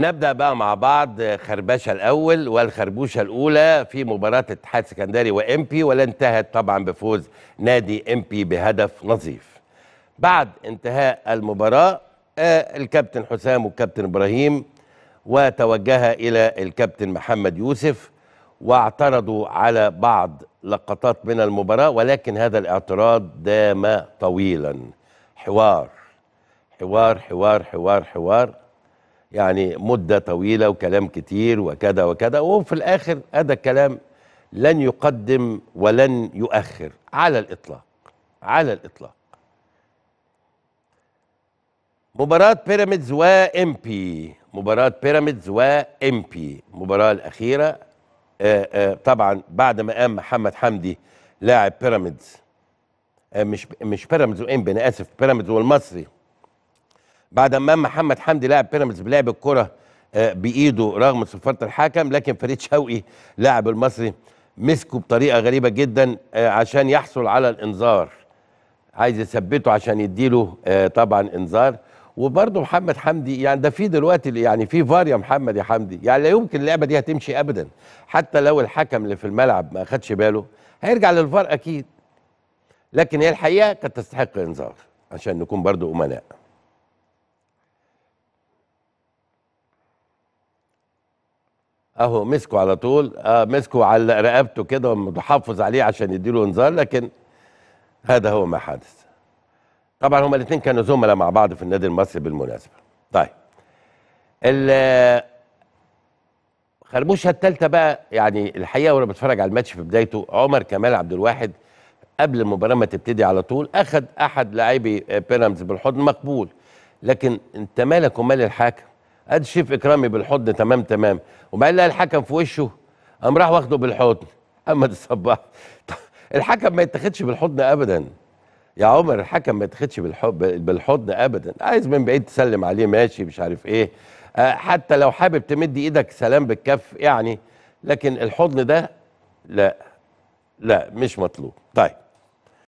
نبدأ بقى مع بعض خربشة الأول والخربوشة الأولى في مباراة اتحاد سكندري وإمبي ولا انتهت طبعا بفوز نادي إمبي بهدف نظيف بعد انتهاء المباراة آه، الكابتن حسام والكابتن إبراهيم وتوجه إلى الكابتن محمد يوسف واعترضوا على بعض لقطات من المباراة ولكن هذا الاعتراض دام طويلا حوار حوار حوار حوار حوار, حوار يعني مدة طويلة وكلام كتير وكذا وكذا وفي الآخر هذا الكلام لن يقدم ولن يؤخر على الإطلاق على الإطلاق مباراة بيراميدز بي مباراة بيراميدز بي المباراة الأخيرة آآ آه، آآ آه، طبعا بعد ما قام محمد حمدي لاعب بيراميدز آه، مش مش بيراميدز بي أنا آسف بيراميدز والمصري بعد ما محمد حمدي لاعب بيراميدز بلعب الكره آه، بايده رغم صفاره الحكم لكن فريد شوقي لاعب المصري مسكه بطريقه غريبه جدا آه، عشان يحصل على الانذار عايز يثبته عشان يديله آه، طبعا انذار وبرضه محمد حمدي يعني ده في دلوقتي يعني في فار يا محمد يا حمدي يعني لا يمكن اللعبه دي هتمشي ابدا حتى لو الحكم اللي في الملعب ما خدش باله هيرجع للفار اكيد لكن هي الحقيقه كانت تستحق انذار عشان نكون برضه امناء اهو مسكه على طول آه مسكه على رقبته كده ومتحفظ عليه عشان يديله انذار لكن هذا هو ما حدث طبعا هما الاثنين كانوا زملاء مع بعض في النادي المصري بالمناسبه طيب خربوشه الثالثه بقى يعني الحقيقه وانا بتفرج على الماتش في بدايته عمر كمال عبد الواحد قبل المباراه ما تبتدي على طول اخذ احد لاعبي آه، بيراميدز بالحضن مقبول لكن انت مالك ومال الحاكم قد الشيف اكرامي بالحضن تمام تمام وبعدين لقى الحكم في وشه قام راح واخده بالحضن اما الصباح الحكم ما يتاخدش بالحضن ابدا يا عمر الحكم ما يتاخدش بالحضن ابدا عايز من بعيد تسلم عليه ماشي مش عارف ايه آه، حتى لو حابب تمد ايدك سلام بالكف يعني لكن الحضن ده لا لا مش مطلوب طيب